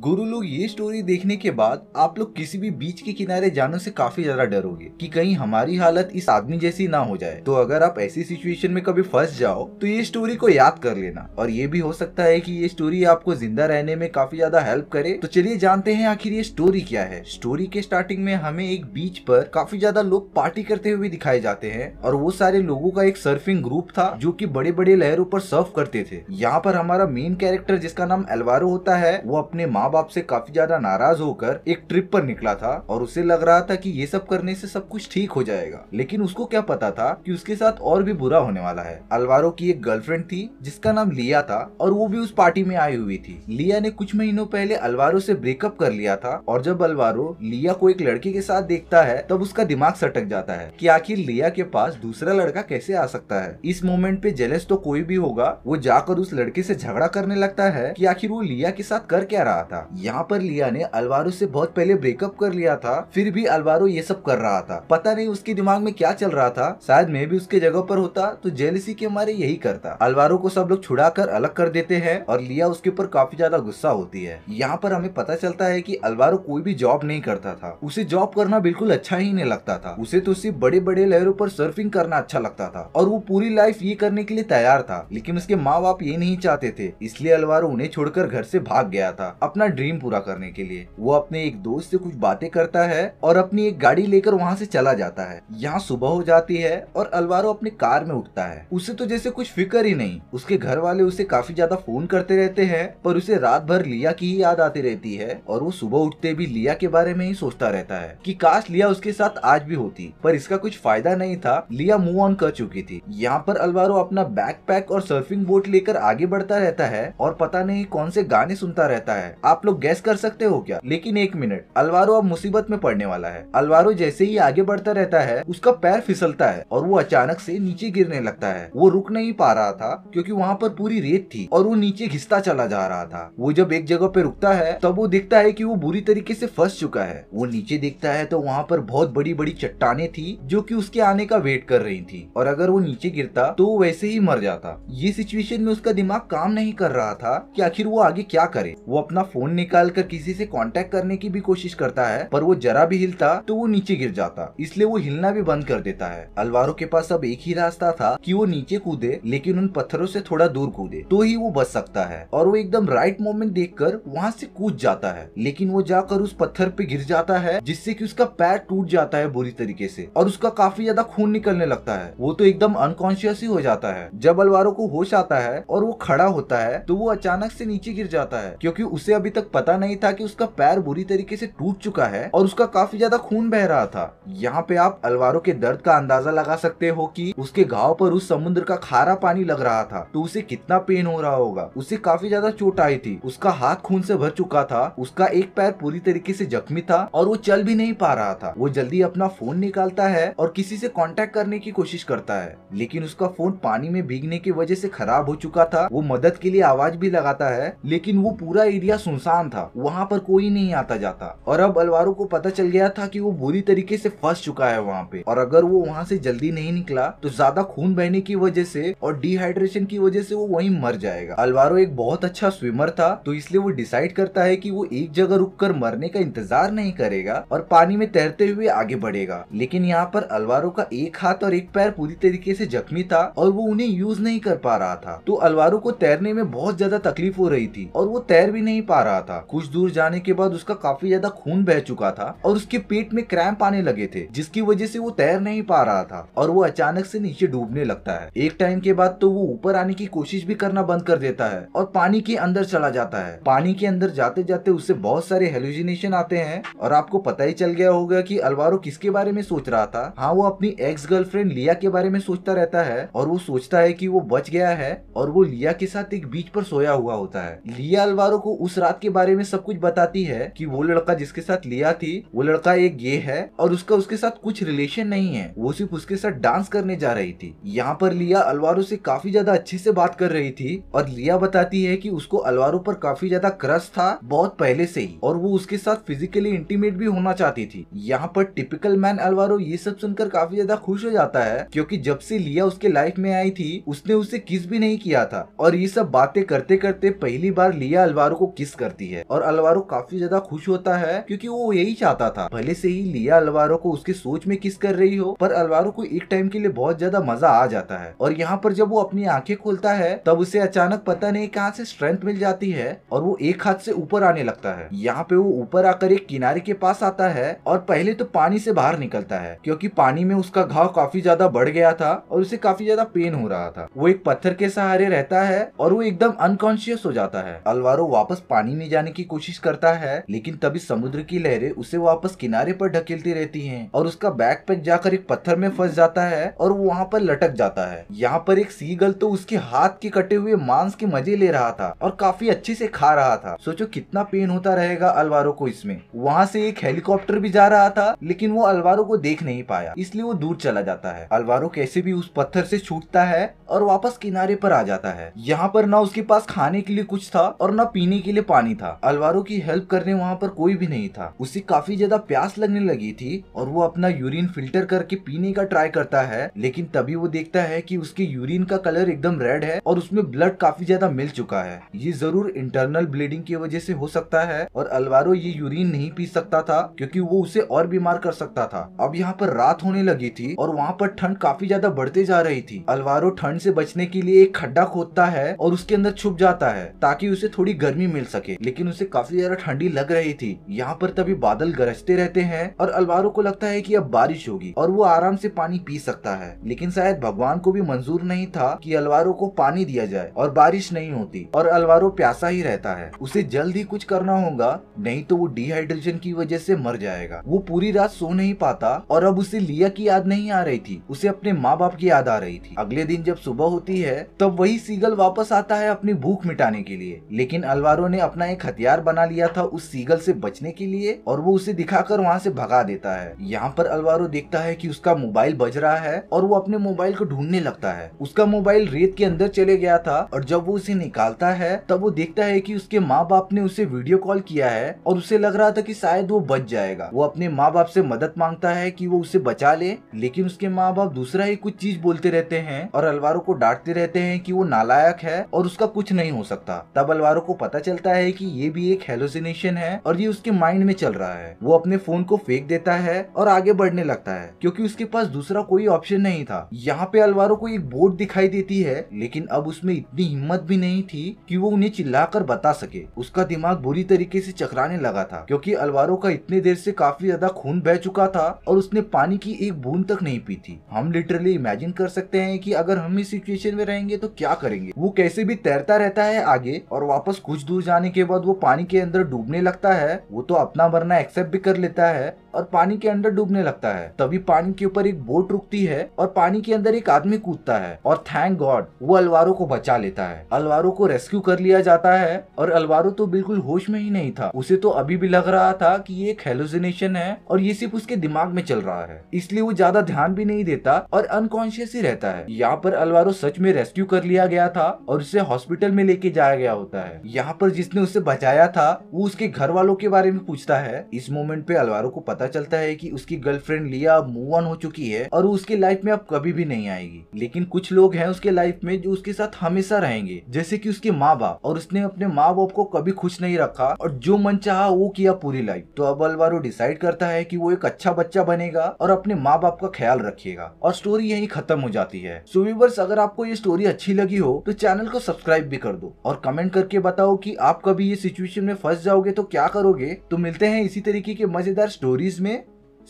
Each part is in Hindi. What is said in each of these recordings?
गुरु लोग ये स्टोरी देखने के बाद आप लोग किसी भी बीच के किनारे जाने से काफी ज्यादा डरोगे कि कहीं हमारी हालत इस आदमी जैसी ना हो जाए तो अगर आप ऐसी सिचुएशन में कभी फंस जाओ तो ये स्टोरी को याद कर लेना और ये भी हो सकता है कि ये स्टोरी आपको जिंदा रहने में काफी ज्यादा हेल्प करे तो चलिए जानते हैं आखिर ये स्टोरी क्या है स्टोरी के स्टार्टिंग में हमें एक बीच पर काफी ज्यादा लोग पार्टी करते हुए दिखाए जाते हैं और वो सारे लोगों का एक सर्फिंग ग्रुप था जो की बड़े बड़े लहरों पर सर्फ करते थे यहाँ पर हमारा मेन कैरेक्टर जिसका नाम एलवारो होता है वो अपने माँ माँ बाप से काफी ज्यादा नाराज होकर एक ट्रिप पर निकला था और उसे लग रहा था कि ये सब करने से सब कुछ ठीक हो जाएगा लेकिन उसको क्या पता था कि उसके साथ और भी बुरा होने वाला है अलवारो की एक गर्लफ्रेंड थी जिसका नाम लिया था और वो भी उस पार्टी में आई हुई थी लिया ने कुछ महीनों पहले अलवारो से ब्रेकअप कर लिया था और जब अलवारो लिया को एक लड़के के साथ देखता है तब उसका दिमाग सटक जाता है की आखिर लिया के पास दूसरा लड़का कैसे आ सकता है इस मोमेंट पे जेलस तो कोई भी होगा वो जाकर उस लड़के से झगड़ा करने लगता है की आखिर वो लिया के साथ कर क्या रहा था था यहाँ पर लिया ने अलवारो से बहुत पहले ब्रेकअप कर लिया था फिर भी अलवारो ये सब कर रहा था पता नहीं उसके दिमाग में क्या चल रहा था शायद मैं भी उसके जगह पर होता तो जेलसी के मारे यही करता अलवारो को सब लोग छुड़ा कर अलग कर देते हैं और लिया उसके ऊपर काफी ज्यादा गुस्सा होती है यहाँ पर हमें पता चलता है की अलवारो कोई भी जॉब नहीं करता था उसे जॉब करना बिल्कुल अच्छा ही नहीं लगता था उसे तो सिर्फ बड़े बड़े लहरों पर सर्फिंग करना अच्छा लगता था और वो पूरी लाइफ ये करने के लिए तैयार था लेकिन उसके माँ बाप ये नहीं चाहते थे इसलिए अलवारो उन्हें छोड़कर घर से भाग गया था अपना ड्रीम पूरा करने के लिए वो अपने एक दोस्त से कुछ बातें करता है और अपनी एक गाड़ी लेकर वहाँ से चला जाता है यहाँ सुबह हो जाती है और अलवारो अपनी कार में उठता है उसे तो जैसे कुछ फिक्र ही नहीं उसके घर वाले उसे काफी ज्यादा फोन करते रहते हैं पर उसे रात भर लिया की ही याद आती रहती है और वो सुबह उठते भी लिया के बारे में ही सोचता रहता है की काश लिया उसके साथ आज भी होती पर इसका कुछ फायदा नहीं था लिया मूव ऑन कर चुकी थी यहाँ पर अलवारो अपना बैकपैक और सर्फिंग बोट लेकर आगे बढ़ता रहता है और पता नहीं कौन से गाने सुनता रहता है आप आप लोग गैस कर सकते हो क्या लेकिन एक मिनट अलवारो अब मुसीबत में पड़ने वाला है अलवारो जैसे ही आगे बढ़ता रहता है उसका पैर फिसलता है और वो अचानक से नीचे गिरने लगता है वो रुक नहीं पा रहा था क्योंकि वहाँ पर पूरी रेत थी और वो नीचे घिसता चला जा रहा था वो जब एक जगह पे रुकता है तब वो दिखता है की वो बुरी तरीके से फंस चुका है वो नीचे दिखता है तो वहाँ पर बहुत बड़ी बड़ी चट्टाने थी जो की उसके आने का वेट कर रही थी और अगर वो नीचे गिरता तो वो वैसे ही मर जाता ये सिचुएशन में उसका दिमाग काम नहीं कर रहा था की आखिर वो आगे क्या करे वो अपना फोन निकाल कर किसी से कांटेक्ट करने की भी कोशिश करता है पर वो जरा भी हिलता तो वो नीचे गिर जाता इसलिए वो हिलना भी बंद कर देता है अलवारो के पास अब एक ही रास्ता था कि वो नीचे कूदे लेकिन उन पत्थरों से थोड़ा दूर कूदे तो ही वो बच सकता है और वो एकदम राइट मोमेंट देख कर वहाँ से कूद जाता है लेकिन वो जाकर उस पत्थर पे गिर जाता है जिससे की उसका पैर टूट जाता है बुरी तरीके से और उसका काफी ज्यादा खून निकलने लगता है वो तो एकदम अनकॉन्शियस ही हो जाता है जब अलवारों को होश आता है और वो खड़ा होता है तो वो अचानक से नीचे गिर जाता है क्योंकि उसे अभी अभी तक पता नहीं था कि उसका पैर बुरी तरीके से टूट चुका है और उसका काफी ज्यादा खून बह रहा था यहाँ पे आप अलवारों के दर्द का अंदाजा लगा सकते हो कि उसके घाव पर उस समुद्र का खारा पानी लग रहा था तो उसे कितना पेन हो रहा होगा उसे काफी ज्यादा चोट आई थी उसका हाथ खून से भर चुका था उसका एक पैर पूरी तरीके से जख्मी था और वो चल भी नहीं पा रहा था वो जल्दी अपना फोन निकालता है और किसी से कॉन्टेक्ट करने की कोशिश करता है लेकिन उसका फोन पानी में भीगने की वजह से खराब हो चुका था वो मदद के लिए आवाज भी लगाता है लेकिन वो पूरा एरिया सुन सुनसान था वहाँ पर कोई नहीं आता जाता और अब अलवारो को पता चल गया था कि वो बुरी तरीके से फंस चुका है वहाँ पे और अगर वो वहाँ से जल्दी नहीं निकला तो ज्यादा खून बहने की वजह से और डिहाइड्रेशन की वजह से वो वहीं मर जाएगा अलवारो एक बहुत अच्छा स्विमर था तो इसलिए वो डिसाइड करता है की वो एक जगह रुक मरने का इंतजार नहीं करेगा और पानी में तैरते हुए आगे बढ़ेगा लेकिन यहाँ पर अलवारो का एक हाथ और एक पैर पूरी तरीके से जख्मी था और वो उन्हें यूज नहीं कर पा रहा था तो अलवारो को तैरने में बहुत ज्यादा तकलीफ हो रही थी और वो तैर भी नहीं पा रहा रहा था कुछ दूर जाने के बाद उसका काफी ज्यादा खून बह चुका था और उसके पेट में क्रैम्प आने लगे थे जिसकी वजह से वो तैर नहीं पा रहा था और वो अचानक से नीचे डूबने लगता है एक टाइम के बाद तो वो ऊपर आने की कोशिश भी करना बंद कर देता है और पानी के अंदर चला जाता है पानी के अंदर जाते जाते उससे बहुत सारे हेलुजिनेशन आते हैं और आपको पता ही चल गया होगा कि अलवारो किसके बारे में सोच रहा था हाँ वो अपनी एक्स गर्लफ्रेंड लिया के बारे में सोचता रहता है और वो सोचता है की वो बच गया है और वो लिया के साथ एक बीच पर सोया हुआ होता है लिया अलवारो को उस रात के बारे में सब कुछ बताती है कि वो लड़का जिसके साथ लिया थी वो लड़का एक गे है और उसका उसके साथ कुछ रिलेशन नहीं है वो सिर्फ उसके साथ डांस करने जा रही थी यहाँ पर लिया अलवारो से काफी ज्यादा अच्छे से बात कर रही थी और लिया बताती है की उसको अलवारो पर काफी ज्यादा क्रश था बहुत पहले से ही और वो उसके साथ फिजिकली इंटीमेट भी होना चाहती थी यहाँ पर टिपिकल मैन अलवारो ये सब सुनकर काफी ज्यादा खुश हो जाता है क्योंकि जब से लिया उसके लाइफ में आई थी उसने उसे किस भी नहीं किया था और ये सब बातें करते करते पहली बार लिया अलवारो को किस कर करती है और अलवारो काफी ज्यादा खुश होता है क्योंकि वो यही चाहता था भले से ही लिया अलवारो को उसके सोच में किस कर रही हो पर अलवारो को एक टाइम के लिए बहुत ज्यादा मजा आ जाता है और यहाँ पर जब वो अपनी आंखें खोलता है तब उसे अचानक पता नहीं कहाँ से स्ट्रेंथ मिल जाती है और वो एक हाथ से ऊपर आने लगता है यहाँ पे वो ऊपर आकर एक किनारे के पास आता है और पहले तो पानी से बाहर निकलता है क्योंकि पानी में उसका घाव काफी ज्यादा बढ़ गया था और उसे काफी ज्यादा पेन हो रहा था वो एक पत्थर के सहारे रहता है और वो एकदम अनकॉन्शियस हो जाता है अलवारो वापस पानी करने जाने की कोशिश करता है लेकिन तभी समुद्र की लहरें उसे वापस किनारे पर ढकेलती रहती हैं और उसका पैक जाकर एक पत्थर में फंस जाता है और वो वहाँ पर लटक जाता है यहाँ पर एक सीगल तो उसके हाथ के कटे हुए मांस के मजे ले रहा था और काफी अच्छे से खा रहा था सोचो कितना पेन होता रहेगा अलवारों को इसमें वहाँ से एक हेलीकॉप्टर भी जा रहा था लेकिन वो अलवारों को देख नहीं पाया इसलिए वो दूर चला जाता है अलवारो कैसे भी उस पत्थर से छूटता है और वापस किनारे पर आ जाता है यहाँ पर ना उसके पास खाने के लिए कुछ था और न पीने के लिए पानी पानी था अलवारो की हेल्प करने वहाँ पर कोई भी नहीं था उसे काफी ज्यादा प्यास लगने लगी थी और वो अपना यूरिन फिल्टर करके पीने का ट्राई करता है लेकिन तभी वो देखता है की उसके यूरिन का कलर एकदम रेड है और उसमें ब्लड काफी ज्यादा मिल चुका है ये जरूर इंटरनल ब्लीडिंग की वजह से हो सकता है और अलवारो ये यूरिन नहीं पी सकता था क्योंकि वो उसे और बीमार कर सकता था अब यहाँ पर रात होने लगी थी और वहाँ पर ठंड काफी ज्यादा बढ़ते जा रही थी अलवारो ठंड से बचने के लिए एक खड्डा खोदता है और उसके अंदर छुप जाता है ताकि उसे थोड़ी गर्मी मिल सके लेकिन उसे काफी ज्यादा ठंडी लग रही थी यहाँ पर तभी बादल गरजते रहते हैं और अलवारो को लगता है कि अब बारिश होगी और वो आराम से पानी पी सकता है लेकिन शायद भगवान को भी मंजूर नहीं था कि अलवारो को पानी दिया जाए और बारिश नहीं होती और अलवारो प्यासा ही रहता है उसे जल्द ही कुछ करना होगा नहीं तो वो डिहाइड्रेशन की वजह से मर जाएगा वो पूरी रात सो नहीं पाता और अब उसे लिया की याद नहीं आ रही थी उसे अपने माँ बाप की याद आ रही थी अगले दिन जब सुबह होती है तब वही सीगल वापस आता है अपनी भूख मिटाने के लिए लेकिन अलवारो ने अपना अपना एक हथियार बना लिया था उस सीगल से बचने के लिए और वो उसे दिखाकर वहाँ से भगा देता है यहाँ पर अलवारो देखता है कि उसका मोबाइल बज रहा है और वो अपने मोबाइल को ढूंढने लगता है उसका मोबाइल रेत के अंदर चले गया था और जब वो उसे निकालता है तब वो देखता है की उसके माँ बाप ने उसे वीडियो कॉल किया है और उसे लग रहा था की शायद वो बच जाएगा वो अपने माँ बाप से मदद मांगता है की वो उसे बचा ले लेकिन उसके माँ बाप दूसरा ही कुछ चीज बोलते रहते हैं और अलवारों को डांटते रहते हैं की वो नालायक है और उसका कुछ नहीं हो सकता तब अलवारों को पता चलता है है कि ये भी एक हेलोसिनेशन है और ये उसके माइंड में चल रहा है वो अपने फोन को फेंक देता है और आगे बढ़ने लगता है क्योंकि उसके पास दूसरा कोई ऑप्शन नहीं था यहाँ पे अलवारो को एक बोट दिखाई देती है लेकिन अब उसमें इतनी हिम्मत भी नहीं थी कि वो उन्हें चिल्लाकर बता सके उसका दिमाग बुरी तरीके से चकराने लगा था क्योंकि अलवारो का इतने देर से काफी ज्यादा खून बह चुका था और उसने पानी की एक बूंद तक नहीं पी थी हम लिटरली इमेजिन कर सकते हैं कि अगर हम इस सिचुएशन में रहेंगे तो क्या करेंगे वो कैसे भी तैरता रहता है आगे और वापस कुछ दूर जाने के के बाद वो पानी के अंदर डूबने लगता है वो तो अपना मरना एक्सेप्ट भी कर लेता है और पानी के अंदर डूबने लगता है तभी पानी के ऊपर एक बोट रुकती है और पानी के अंदर एक आदमी कूदता है और थैंक गॉड वो अलवारो को बचा लेता है अलवारो को रेस्क्यू कर लिया जाता है और अलवारो तो बिल्कुल होश में ही नहीं था उसे तो अभी भी लग रहा था कि ये एक हेलोजिनेशन है और ये सिर्फ उसके दिमाग में चल रहा है इसलिए वो ज्यादा ध्यान भी नहीं देता और अनकॉन्शियस ही रहता है यहाँ पर अलवारो सच में रेस्क्यू कर लिया गया था और उसे हॉस्पिटल में लेके जाया गया होता है यहाँ पर जिसने उसे बचाया था वो उसके घर वालों के बारे में पूछता है इस मोमेंट पे अलवारो को पता चलता है कि उसकी गर्लफ्रेंड लिया अब मूव ऑन हो चुकी है और उसके लाइफ में अब कभी भी नहीं आएगी लेकिन कुछ लोग हैं उसके लाइफ में जो उसके साथ हमेशा रहेंगे जैसे कि उसके माँ बाप और उसने अपने माँ बाप को कभी खुश नहीं रखा और जो मन चाह वो किया पूरी लाइफ तो अब अलवारो डिसाइड करता है की वो एक अच्छा बच्चा बनेगा और अपने माँ बाप का ख्याल रखेगा और स्टोरी यही खत्म हो जाती है सुविवर्स अगर आपको ये स्टोरी अच्छी लगी हो तो चैनल को सब्सक्राइब भी कर दो और कमेंट करके बताओ की आप कभी कभी ये सिचुएशन में फंस जाओगे तो क्या करोगे तो मिलते हैं इसी तरीके के मजेदार स्टोरीज में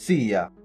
सी या